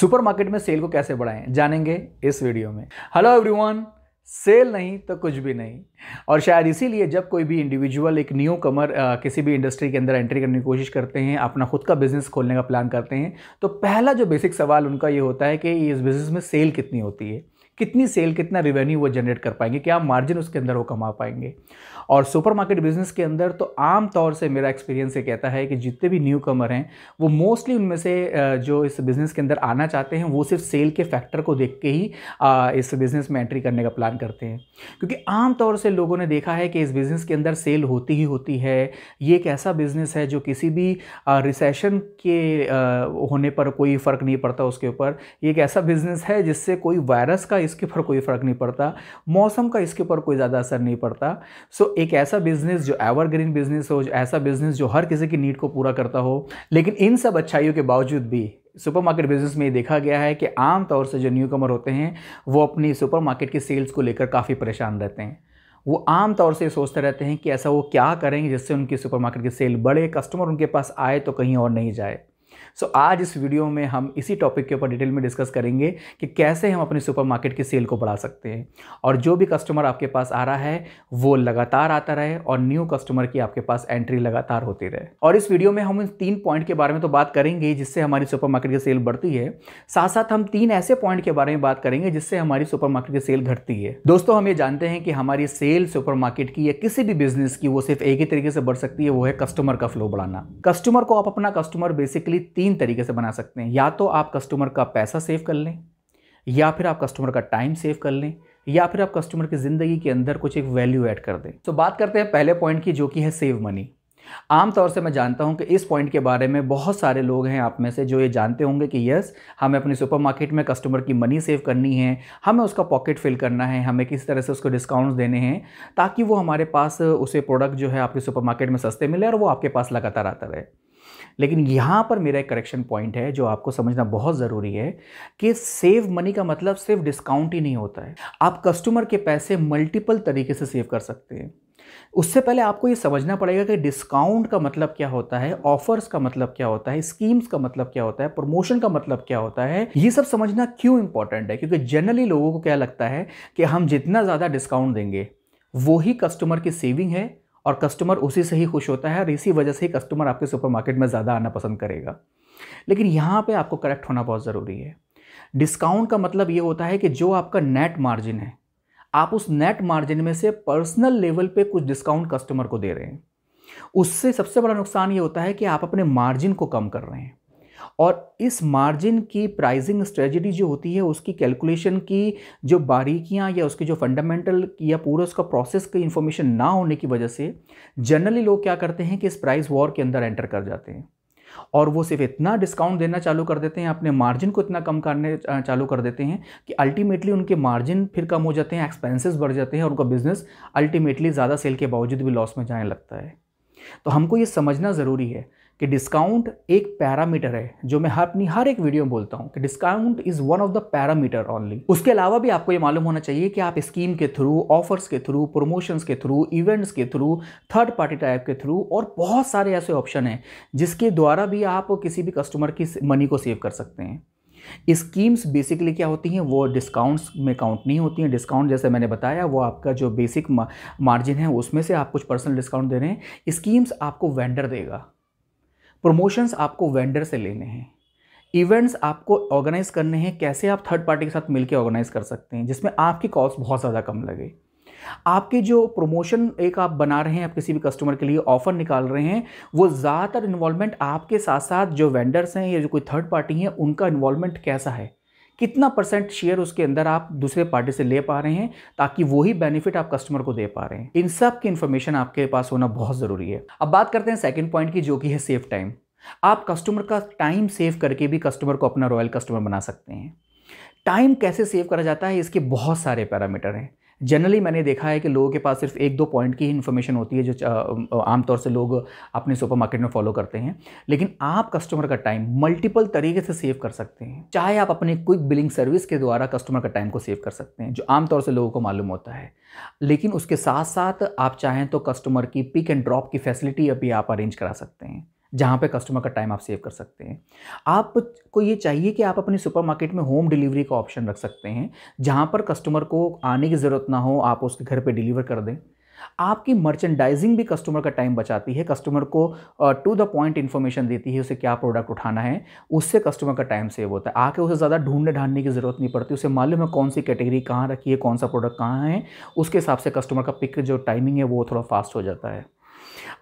supermarket में cell को कैसे बढ़ाएं जानेंगे इस वीडियो में हेलो एवरीवन सेल नहीं तो कुछ भी नहीं और शायद इसीलिए जब कोई भी इंडिविजुअल एक न्यू कमर आ, किसी भी इंडस्ट्री के अंदर एंट्री करने की कोशिश करते हैं अपना खुद का बिज़नेस खोलने का प्लान करते हैं तो पहला जो बेसिक सवाल उनका ये होता है कि इस बिज़नेस में सेल कितनी होती है कितनी सेल कितना रेवेन्यू वो जनरेट कर पाएंगे क्या मार्जिन उसके अंदर वो कमा पाएंगे और सुपरमार्केट बिजनेस के अंदर तो आम तौर से मेरा एक्सपीरियंस ये कहता है कि जितने भी न्यू कमर हैं वो मोस्टली उनमें से जो इस बिज़नेस के अंदर आना चाहते हैं वो सिर्फ सेल के फैक्टर को देख के ही इस बिज़नेस में एंट्री करने का प्लान करते हैं क्योंकि आम तौर से लोगों ने देखा है कि इस बिज़नेस के अंदर सेल होती ही होती है ये एक ऐसा बिज़नेस है जो किसी भी रिसेशन के होने पर कोई फ़र्क नहीं पड़ता उसके ऊपर ये एक ऐसा बिज़नेस है जिससे कोई वायरस का इसके ऊपर कोई फ़र्क नहीं पड़ता मौसम का इसके ऊपर कोई ज़्यादा असर नहीं पड़ता सो एक ऐसा बिजनेस जो एवरग्रीन बिजनेस हो जो ऐसा बिजनेस जो हर किसी की नीड को पूरा करता हो लेकिन इन सब अच्छाइयों के बावजूद भी सुपरमार्केट बिजनेस में ये देखा गया है कि आम तौर से जो न्यू कमर होते हैं वो अपनी सुपरमार्केट की सेल्स को लेकर काफ़ी परेशान रहते हैं वो आम तौर से सोचते रहते हैं कि ऐसा वो क्या करेंगे जिससे उनकी सुपरमार्केट की सेल बढ़े कस्टमर उनके पास आए तो कहीं और नहीं जाए सो आज इस वीडियो में हम इसी टॉपिक के ऊपर डिटेल में डिस्कस करेंगे कि कैसे हम अपने सुपरमार्केट की सेल को बढ़ा सकते हैं और जो भी कस्टमर आपके पास आ रहा है वो लगातार आता रहे और न्यू कस्टमर की आपके पास एंट्री लगातार होती रहे और इस वीडियो में हम इन तीन पॉइंट के बारे में तो बात करेंगे जिससे हमारी सुपरमार्केट की सेल बढ़ती है साथ साथ हम तीन ऐसे पॉइंट के बारे में बात करेंगे जिससे हमारी सुपरमार्केट की सेल घटती है दोस्तों हम ये जानते हैं कि हमारी सेल सुपरमार्केट की या किसी भी बिजनेस की वो सिर्फ एक ही तरीके से बढ़ सकती है वो है कस्टमर का फ्लो बढ़ाना कस्टमर को आप अपना कस्टमर बेसिकली तीन तरीके से बना सकते हैं या तो आप कस्टमर का पैसा सेव कर लें या फिर आप कस्टमर का टाइम सेव कर लें या फिर आप कस्टमर की ज़िंदगी के अंदर कुछ एक वैल्यू ऐड कर दें तो बात करते हैं पहले पॉइंट की जो कि है सेव मनी आमतौर से मैं जानता हूं कि इस पॉइंट के बारे में बहुत सारे लोग हैं आप में से जो ये जानते होंगे कि यस हमें अपनी सुपरमार्केट में कस्टमर की मनी सेव करनी है हमें उसका पॉकेट फिल करना है हमें किस तरह से उसको डिस्काउंट्स देने हैं ताकि वो हमारे पास उसे प्रोडक्ट जो है आपके सुपरमार्केट में सस्ते मिले और वो आपके पास लगातार आता रहे लेकिन यहाँ पर मेरा एक करेक्शन पॉइंट है जो आपको समझना बहुत ज़रूरी है कि सेव मनी का मतलब सिर्फ डिस्काउंट ही नहीं होता है आप कस्टमर के पैसे मल्टीपल तरीके से सेव कर सकते हैं उससे पहले आपको ये समझना पड़ेगा कि डिस्काउंट का मतलब क्या होता है ऑफर्स का मतलब क्या होता है स्कीम्स का मतलब क्या होता है प्रमोशन का मतलब क्या होता है ये सब समझना क्यों इंपॉर्टेंट है क्योंकि जनरली लोगों को क्या लगता है कि हम जितना ज़्यादा डिस्काउंट देंगे वो ही कस्टमर की सेविंग है और कस्टमर उसी से ही खुश होता है और इसी वजह से ही कस्टमर आपके सुपरमार्केट में ज़्यादा आना पसंद करेगा लेकिन यहाँ पे आपको करेक्ट होना बहुत ज़रूरी है डिस्काउंट का मतलब ये होता है कि जो आपका नेट मार्जिन है आप उस नेट मार्जिन में से पर्सनल लेवल पे कुछ डिस्काउंट कस्टमर को दे रहे हैं उससे सबसे बड़ा नुकसान ये होता है कि आप अपने मार्जिन को कम कर रहे हैं और इस मार्जिन की प्राइसिंग स्ट्रेटजी जो होती है उसकी कैलकुलेशन की जो बारीकियाँ या उसकी जो फंडामेंटल या पूरा उसका प्रोसेस की इन्फॉर्मेशन ना होने की वजह से जनरली लोग क्या करते हैं कि इस प्राइस वॉर के अंदर एंटर कर जाते हैं और वो सिर्फ इतना डिस्काउंट देना चालू कर देते हैं अपने मार्जिन को इतना कम करने चालू कर देते हैं कि अल्टीमेटली उनके मार्जिन फिर कम हो जाते हैं एक्सपेंसेस बढ़ जाते हैं और उनका बिज़नेस अल्टीमेटली ज़्यादा सेल के बावजूद भी लॉस में जाने लगता है तो हमको ये समझना ज़रूरी है कि डिस्काउंट एक पैरामीटर है जो मैं हर अपनी हर एक वीडियो में बोलता हूँ कि discount is one of the parameter only उसके अलावा भी आपको ये मालूम होना चाहिए कि आप स्कीम के थ्रू ऑफर्स के थ्रू प्रमोशंस के थ्रू इवेंट्स के थ्रू थर्ड पार्टी टाइप के थ्रू और बहुत सारे ऐसे ऑप्शन हैं जिसके द्वारा भी आप किसी भी कस्टमर की मनी को सेव कर सकते हैं स्कीम्स बेसिकली क्या होती हैं वो डिस्काउंट्स में काउंट नहीं होती हैं डिस्काउंट जैसे मैंने बताया वो आपका जो बेसिक मार्जिन है उसमें से आप कुछ पर्सनल डिस्काउंट दे रहे हैं स्कीम्स आपको वेंडर देगा प्रमोशंस आपको वेंडर से लेने हैं इवेंट्स आपको ऑर्गेनाइज करने हैं कैसे आप थर्ड पार्टी के साथ मिलकर ऑर्गेनाइज कर सकते हैं जिसमें आपकी कॉस्ट बहुत ज़्यादा कम लगे आपके जो प्रमोशन एक आप बना रहे हैं आप किसी भी कस्टमर के लिए ऑफर निकाल रहे हैं वो ज़्यादातर इन्वॉल्वमेंट आपके साथ साथ जो वेंडर्स हैं या जो कोई थर्ड पार्टी हैं उनका इन्वॉल्वमेंट कैसा है कितना परसेंट शेयर उसके अंदर आप दूसरे पार्टी से ले पा रहे हैं ताकि वही बेनिफिट आप कस्टमर को दे पा रहे हैं इन सब की इन्फॉर्मेशन आपके पास होना बहुत ज़रूरी है अब बात करते हैं सेकेंड पॉइंट की जो कि है सेफ टाइम आप कस्टमर का टाइम सेव करके भी कस्टमर को अपना रॉयल कस्टमर बना सकते हैं टाइम कैसे सेव करा जाता है इसके बहुत सारे पैरामीटर हैं जनरली मैंने देखा है कि लोगों के पास सिर्फ एक दो पॉइंट की ही इन्फॉर्मेशन होती है जो आमतौर से लोग अपने सुपर मार्केट में फॉलो करते हैं लेकिन आप कस्टमर का टाइम मल्टीपल तरीके से सेव कर सकते हैं चाहे आप अपने क्विक बिलिंग सर्विस के द्वारा कस्टमर का टाइम को सेव कर सकते हैं जो आमतौर से लोगों को मालूम होता है लेकिन उसके साथ साथ आप चाहें तो कस्टमर की पिक एंड ड्रॉप की फैसिलिटी अभी आप अरेंज करा सकते हैं जहाँ पे कस्टमर का टाइम आप सेव कर सकते हैं आपको ये चाहिए कि आप अपने सुपरमार्केट में होम डिलीवरी का ऑप्शन रख सकते हैं जहाँ पर कस्टमर को आने की ज़रूरत ना हो आप उसके घर पर डिलीवर कर दें आपकी मर्चेंडाइजिंग भी कस्टमर का टाइम बचाती है कस्टमर को टू द पॉइंट इन्फॉर्मेशन देती है उसे क्या प्रोडक्ट उठाना है उससे कस्टमर का टाइम सेव होता है आके उसे ज़्यादा ढूंढने ढांढने की ज़रूरत नहीं पड़ती उसे मालूम है कौन सी कैटेगरी कहाँ रखी है कौन सा प्रोडक्ट कहाँ है उसके हिसाब से कस्टमर का पिक जो टाइमिंग है वो थोड़ा फास्ट हो जाता है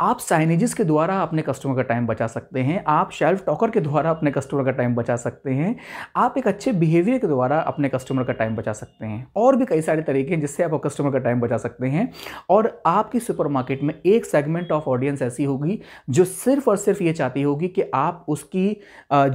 आप साइनेजिस के द्वारा अपने कस्टमर का टाइम बचा सकते हैं आप शेल्फ टॉकर के द्वारा अपने कस्टमर का टाइम बचा सकते हैं आप एक अच्छे बिहेवियर के द्वारा अपने कस्टमर का टाइम बचा सकते हैं और भी कई सारे तरीके हैं जिससे आप कस्टमर का टाइम बचा सकते हैं और आपकी सुपर में एक सेगमेंट ऑफ ऑडियंस ऐसी होगी जो सिर्फ और सिर्फ ये चाहती होगी कि आप उसकी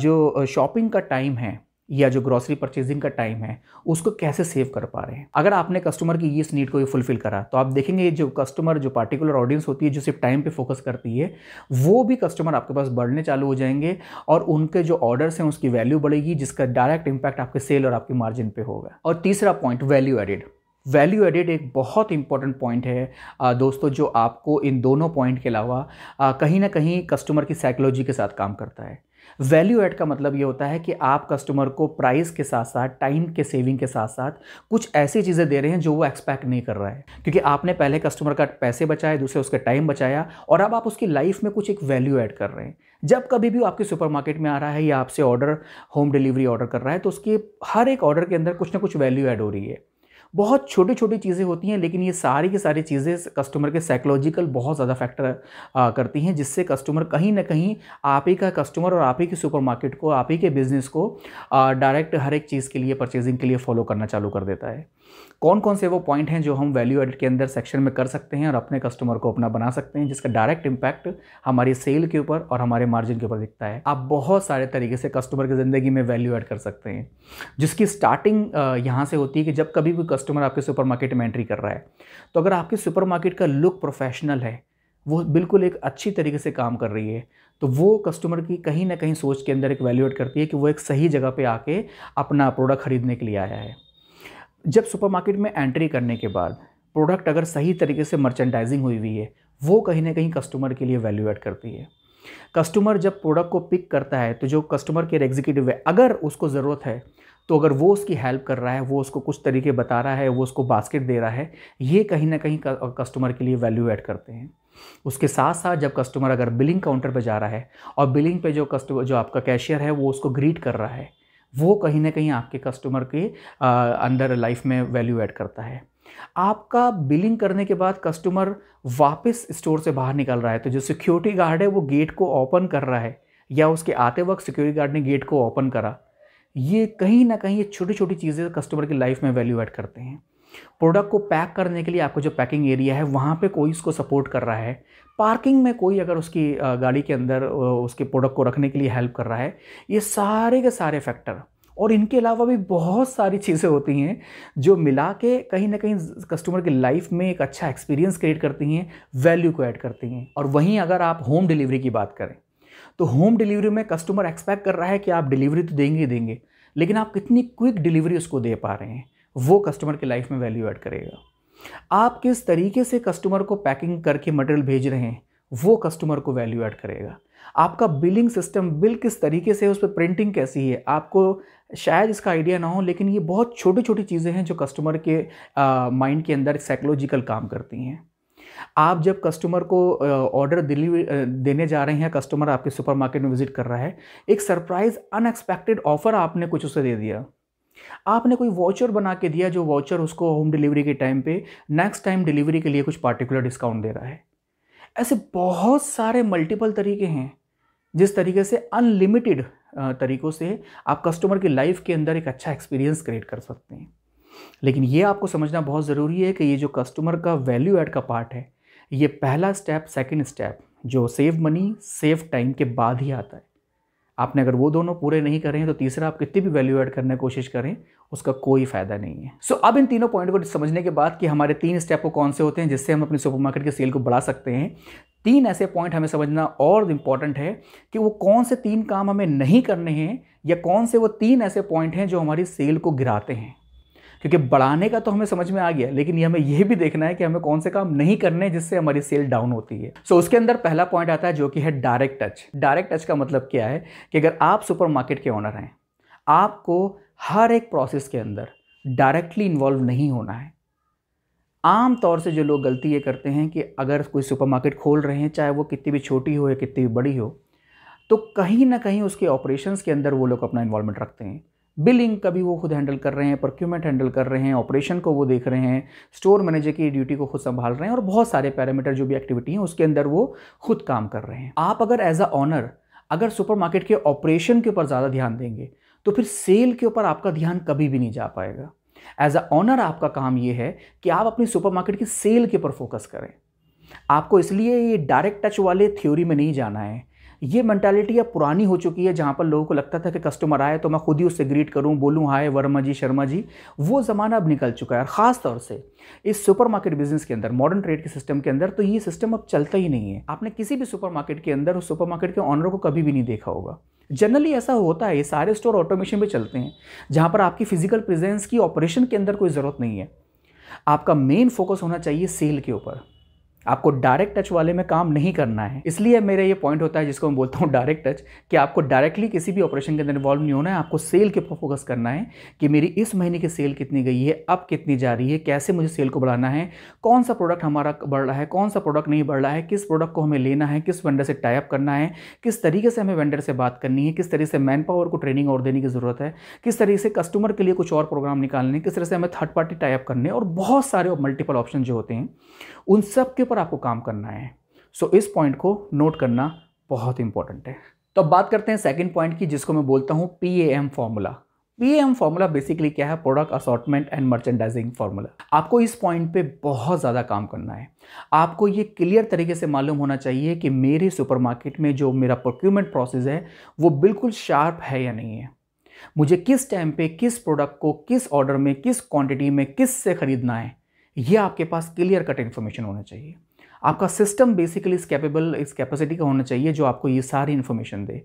जो शॉपिंग का टाइम है या जो ग्रॉसरी परचेजिंग का टाइम है उसको कैसे सेव कर पा रहे हैं अगर आपने कस्टमर की इस नीड को ये फुलफिल करा तो आप देखेंगे जो कस्टमर जो पार्टिकुलर ऑडियंस होती है जो सिर्फ टाइम पे फोकस करती है वो भी कस्टमर आपके पास बढ़ने चालू हो जाएंगे और उनके जो ऑर्डर्स हैं उसकी वैल्यू बढ़ेगी जिसका डायरेक्ट इम्पैक्ट आपके सेल और आपके मार्जिन पर होगा और तीसरा point value added value added एक बहुत इंपॉर्टेंट पॉइंट है दोस्तों जो आपको इन दोनों पॉइंट के अलावा कहीं ना कहीं कस्टमर की साइकोलॉजी के साथ काम करता है वैल्यू एड का मतलब ये होता है कि आप कस्टमर को प्राइस के साथ साथ टाइम के सेविंग के साथ साथ कुछ ऐसी चीज़ें दे रहे हैं जो वो एक्सपेक्ट नहीं कर रहा है क्योंकि आपने पहले कस्टमर का पैसे बचाए दूसरे उसका टाइम बचाया और अब आप उसकी लाइफ में कुछ एक वैल्यू ऐड कर रहे हैं जब कभी भी आपके सुपरमार्केट में आ रहा है या आपसे ऑर्डर होम डिलीवरी ऑर्डर कर रहा है तो उसके हर एक ऑर्डर के अंदर कुछ ना कुछ वैल्यू ऐड हो रही है बहुत छोटी छोटी चीज़ें होती हैं लेकिन ये सारी की सारी चीज़ें कस्टमर के साइकोलॉजिकल बहुत ज़्यादा फैक्टर करती हैं जिससे कस्टमर कहीं ना कहीं आप ही का कस्टमर और आप ही के सुपरमार्केट को आप ही के बिज़नेस को डायरेक्ट हर एक चीज़ के लिए परचेजिंग के लिए फॉलो करना चालू कर देता है कौन कौन से वो पॉइंट हैं जो हम वैल्यू एडिट के अंदर सेक्शन में कर सकते हैं और अपने कस्टमर को अपना बना सकते हैं जिसका डायरेक्ट इम्पैक्ट हमारी सेल के ऊपर और हमारे मार्जिन के ऊपर दिखता है आप बहुत सारे तरीके से कस्टमर की ज़िंदगी में वैल्यू एड कर सकते हैं जिसकी स्टार्टिंग यहाँ से होती है कि जब कभी कोई कस्टमर आपके सुपर में एंट्री कर रहा है तो अगर आपके सुपर का लुक प्रोफेशनल है वो बिल्कुल एक अच्छी तरीके से काम कर रही है तो वो कस्टमर की कहीं ना कहीं सोच के अंदर एक वैल्यूएट करती है कि वो एक सही जगह पे आके अपना प्रोडक्ट ख़रीदने के लिए आया है जब सुपरमार्केट में एंट्री करने के बाद प्रोडक्ट अगर सही तरीके से मर्चेंडाइजिंग हुई हुई है वो कहीं ना कहीं कस्टमर के लिए वैल्यू एड करती है कस्टमर जब प्रोडक्ट को पिक करता है तो जो कस्टमर केयर एग्जीक्यूटिव है अगर उसको ज़रूरत है तो अगर वो उसकी हेल्प कर रहा है वो उसको कुछ तरीके बता रहा है वो उसको बास्केट दे रहा है ये कहीं ना कहीं कस्टमर के लिए वैल्यू ऐड करते हैं उसके साथ साथ जब कस्टमर अगर बिलिंग काउंटर पर जा रहा है और बिलिंग पे जो कस्टमर जो आपका कैशियर है वो उसको ग्रीट कर रहा है वो कहीं ना कहीं आपके कस्टमर के अंदर लाइफ में वैल्यू ऐड करता है आपका बिलिंग करने के बाद कस्टमर वापस स्टोर से बाहर निकल रहा है तो जो सिक्योरिटी गार्ड है वो गेट को ओपन कर रहा है या उसके आते वक्त सिक्योरिटी गार्ड ने गेट को ओपन करा ये कहीं ना कहीं ये छोटी छोटी चीज़ें कस्टमर की लाइफ में वैल्यू ऐड करते हैं प्रोडक्ट को पैक करने के लिए आपको जो पैकिंग एरिया है वहाँ पे कोई उसको सपोर्ट कर रहा है पार्किंग में कोई अगर उसकी गाड़ी के अंदर उसके प्रोडक्ट को रखने के लिए हेल्प कर रहा है ये सारे के सारे फैक्टर और इनके अलावा भी बहुत सारी चीज़ें होती हैं जो मिला के कहीं ना कहीं कस्टमर की लाइफ में एक अच्छा एक्सपीरियंस क्रिएट करती हैं वैल्यू को ऐड करती हैं और वहीं अगर आप होम डिलीवरी की बात करें तो होम डिलीवरी में कस्टमर एक्सपेक्ट कर रहा है कि आप डिलीवरी तो देंगे ही देंगे लेकिन आप कितनी क्विक डिलीवरी उसको दे पा रहे हैं वो कस्टमर के लाइफ में वैल्यू ऐड करेगा आप किस तरीके से कस्टमर को पैकिंग करके मटेरियल भेज रहे हैं वो कस्टमर को वैल्यू ऐड करेगा आपका बिलिंग सिस्टम बिल किस तरीके से उस पर प्रिंटिंग कैसी है आपको शायद इसका आइडिया ना हो लेकिन ये बहुत छोटी छोटी चीज़ें हैं जो कस्टमर के माइंड के अंदर साइकोलॉजिकल काम करती हैं आप जब कस्टमर को ऑर्डर डिलीवरी देने जा रहे हैं कस्टमर आपके सुपरमार्केट में विजिट कर रहा है एक सरप्राइज़ अनएक्सपेक्टेड ऑफ़र आपने कुछ उसे दे दिया आपने कोई वाउचर बना के दिया जो वाउचर उसको होम डिलीवरी के टाइम पे नेक्स्ट टाइम डिलीवरी के लिए कुछ पार्टिकुलर डिस्काउंट दे रहा है ऐसे बहुत सारे मल्टीपल तरीके हैं जिस तरीके से अनलिमिटेड तरीक़ों से आप कस्टमर की लाइफ के अंदर एक अच्छा एक्सपीरियंस क्रिएट कर सकते हैं लेकिन ये आपको समझना बहुत ज़रूरी है कि ये जो कस्टमर का वैल्यू ऐड का पार्ट है ये पहला स्टेप सेकेंड स्टेप जो सेव मनी सेव टाइम के बाद ही आता है आपने अगर वो दोनों पूरे नहीं करें तो तीसरा आप कितनी भी वैल्यू ऐड करने की कोशिश करें उसका कोई फ़ायदा नहीं है सो so, अब इन तीनों पॉइंट को समझने के बाद कि हमारे तीन स्टेप को कौन से होते हैं जिससे हम अपने सुपरमार्केट के सेल को बढ़ा सकते हैं तीन ऐसे पॉइंट हमें समझना और इम्पॉर्टेंट है कि वो कौन से तीन काम हमें नहीं करने हैं या कौन से वो तीन ऐसे पॉइंट हैं जो हमारी सेल को गिराते हैं क्योंकि बढ़ाने का तो हमें समझ में आ गया लेकिन ये हमें यह भी देखना है कि हमें कौन से काम नहीं करने जिससे हमारी सेल डाउन होती है सो so, उसके अंदर पहला पॉइंट आता है जो कि है डायरेक्ट टच डायरेक्ट टच का मतलब क्या है कि अगर आप मार्केट के ऑनर हैं आपको हर एक प्रोसेस के अंदर डायरेक्टली इन्वॉल्व नहीं होना है आम तौर से जो लोग गलती ये करते हैं कि अगर कोई सुपरमार्केट खोल रहे हैं चाहे वो कितनी भी छोटी हो या कितनी भी बड़ी हो तो कहीं ना कहीं उसके ऑपरेशंस के अंदर वो लोग अपना इन्वॉल्वमेंट रखते हैं बिलिंग का भी वो खुद हैंडल कर रहे हैं प्रोक्यूमेंट हैंडल कर रहे हैं ऑपरेशन को वो देख रहे हैं स्टोर मैनेजर की ड्यूटी को खुद संभाल रहे हैं और बहुत सारे पैरामीटर जो भी एक्टिविटी हैं उसके अंदर वो खुद काम कर रहे हैं आप अगर एज अ ऑनर अगर सुपरमार्केट के ऑपरेशन के ऊपर ज़्यादा ध्यान देंगे तो फिर सेल के ऊपर आपका ध्यान कभी भी नहीं जा पाएगा एज अ ऑनर आपका काम ये है कि आप अपनी सुपरमार्केट की सेल के ऊपर फोकस करें आपको इसलिए ये डायरेक्ट टच वाले थ्योरी में नहीं जाना है ये मैंटेलिटी अब पुरानी हो चुकी है जहाँ पर लोगों को लगता था कि कस्टमर आए तो मैं खुद ही उससे ग्रीट करूँ बोलूँ हाय वर्मा जी शर्मा जी वो ज़माना अब निकल चुका है और ख़ास तौर से इस सुपरमार्केट बिजनेस के अंदर मॉडर्न ट्रेड के सिस्टम के अंदर तो ये सिस्टम अब चलता ही नहीं है आपने किसी भी मार्केट के अंदर उस मार्केट के ऑनर को कभी भी नहीं देखा होगा जनरली ऐसा होता है ये सारे स्टोर ऑटोमेशन पर चलते हैं जहाँ पर आपकी फिजिकल प्रेजेंस की ऑपरेशन के अंदर कोई ज़रूरत नहीं है आपका मेन फोकस होना चाहिए सेल के ऊपर आपको डायरेक्ट टच वाले में काम नहीं करना है इसलिए मेरा ये पॉइंट होता है जिसको मैं बोलता हूँ डायरेक्ट टच कि आपको डायरेक्टली किसी भी ऑपरेशन के अंदर इन्वॉल्व नहीं होना है आपको सेल के ऊपर फोकस करना है कि मेरी इस महीने की सेल कितनी गई है अब कितनी जा रही है कैसे मुझे सेल को बढ़ाना है कौन सा प्रोडक्ट हमारा बढ़ रहा है कौन सा प्रोडक्ट नहीं बढ़ रहा है किस प्रोडक्ट को हमें लेना है किस वेंडर से टाइप करना है किस तरीके से हमें वेंडर से बात करनी है किस तरीके से मैन पावर को ट्रेनिंग और देने की ज़रूरत है किस तरीके से कस्टमर के लिए कुछ और प्रोग्राम निकालने किस तरह से हमें थर्ड पार्टी टाइप करने और बहुत सारे मल्टीपल ऑप्शन जो होते हैं उन सब के पर आपको काम करना है सो so, इस पॉइंट को नोट करना बहुत इंपॉर्टेंट है तो अब बात करते हैं सेकेंड पॉइंट की जिसको मैं बोलता हूँ P A M formula P A M formula basically क्या है product assortment and merchandising formula आपको इस पॉइंट पे बहुत ज़्यादा काम करना है आपको ये क्लियर तरीके से मालूम होना चाहिए कि मेरे सुपरमार्केट में जो मेरा प्रोक्यूमेंट प्रोसेस है वो बिल्कुल शार्प है या नहीं है मुझे किस टाइम पे किस प्रोडक्ट को किस ऑर्डर में किस क्वांटिटी में किस से ख़रीदना है ये आपके पास क्लियर कट इन्फॉर्मेशन होना चाहिए आपका सिस्टम बेसिकली इस कैपेबल इस कैपेसिटी का होना चाहिए जो आपको ये सारी इन्फॉर्मेशन दे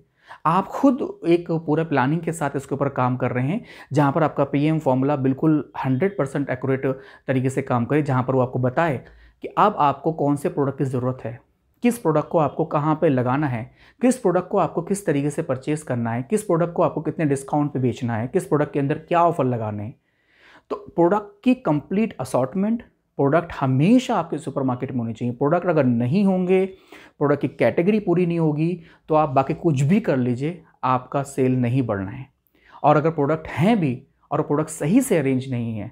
आप खुद एक पूरे प्लानिंग के साथ इसके ऊपर काम कर रहे हैं जहाँ पर आपका पीएम फॉर्मूला बिल्कुल 100 परसेंट एक्यूरेट तरीके से काम करे जहाँ पर वो आपको बताए कि अब आपको कौन से प्रोडक्ट की ज़रूरत है किस प्रोडक्ट को आपको कहाँ पे लगाना है किस प्रोडक्ट को आपको किस तरीके से परचेज़ करना है किस प्रोडक्ट को आपको कितने डिस्काउंट पे बेचना है किस प्रोडक्ट के अंदर क्या ऑफर लगाने हैं तो प्रोडक्ट की कंप्लीट असॉटमेंट प्रोडक्ट हमेशा आपके सुपरमार्केट में होने चाहिए प्रोडक्ट अगर नहीं होंगे प्रोडक्ट की कैटेगरी पूरी नहीं होगी तो आप बाकी कुछ भी कर लीजिए आपका सेल नहीं बढ़ना है और अगर प्रोडक्ट हैं भी और प्रोडक्ट सही से अरेंज नहीं है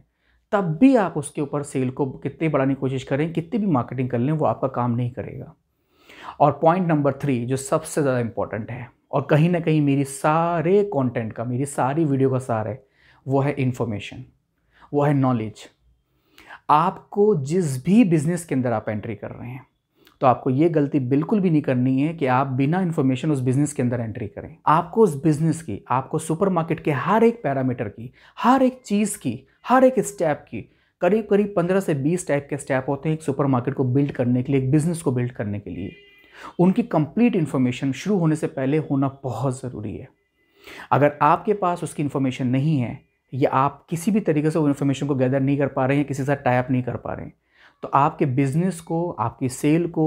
तब भी आप उसके ऊपर सेल को कितने बढ़ाने की कोशिश करें कितनी भी मार्केटिंग कर लें वो आपका काम नहीं करेगा और पॉइंट नंबर थ्री जो सबसे ज़्यादा इंपॉर्टेंट है और कहीं ना कहीं मेरी सारे कंटेंट का मेरी सारी वीडियो का सार है वो है इन्फॉर्मेशन वो है नॉलेज आपको जिस भी बिज़नेस के अंदर आप एंट्री कर रहे हैं तो आपको ये गलती बिल्कुल भी नहीं करनी है कि आप बिना इन्फॉर्मेशन उस बिज़नेस के अंदर एंट्री करें आपको उस बिज़नेस की आपको सुपरमार्केट के हर एक पैरामीटर की हर एक चीज़ की हर एक स्टेप की करीब करीब पंद्रह से बीस टाइप के स्टेप होते हैं एक सुपर को बिल्ड करने के लिए एक बिज़नेस को बिल्ड करने के लिए उनकी कंप्लीट इन्फॉर्मेशन शुरू होने से पहले होना बहुत ज़रूरी है अगर आपके पास उसकी इन्फॉर्मेशन नहीं है या आप किसी भी तरीके से वो इन्फॉर्मेशन को गैदर नहीं कर पा रहे हैं किसी साथ टाइप नहीं कर पा रहे हैं तो आपके बिज़नेस को आपकी सेल को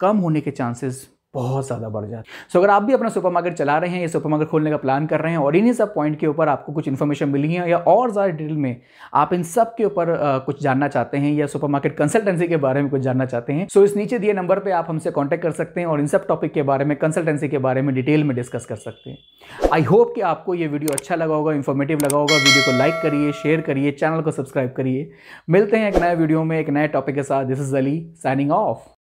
कम होने के चांसेस बहुत ज़्यादा बढ़ जाती है सो अगर आप भी अपना सुपर मार्केट चला रहे हैं या सुपर मार्केट खोलने का प्लान कर रहे हैं और इन्हीं सब पॉइंट के ऊपर आपको कुछ इन्फॉर्मेशन मिली है या और ज़्यादा डिटेल में आप इन सब के ऊपर कुछ जानना चाहते हैं या सुपर मार्केट कंसल्टेंसी के बारे में कुछ जानना चाहते हैं सो इस नीचे दिए नंबर पर आप हमसे कॉन्टैक्ट कर सकते हैं और इन सब टॉपिक के बारे में कंसल्टेंसी के बारे में डिटेल में डिस्कस कर सकते हैं आई होप कि आपको ये वीडियो अच्छा लगा होगा इन्फॉर्मेटिव लगा होगा वीडियो को लाइक करिए शेयर करिए चैनल को सब्सक्राइब करिए मिलते हैं एक नए वीडियो में एक नए टॉपिक के साथ this is Ali signing of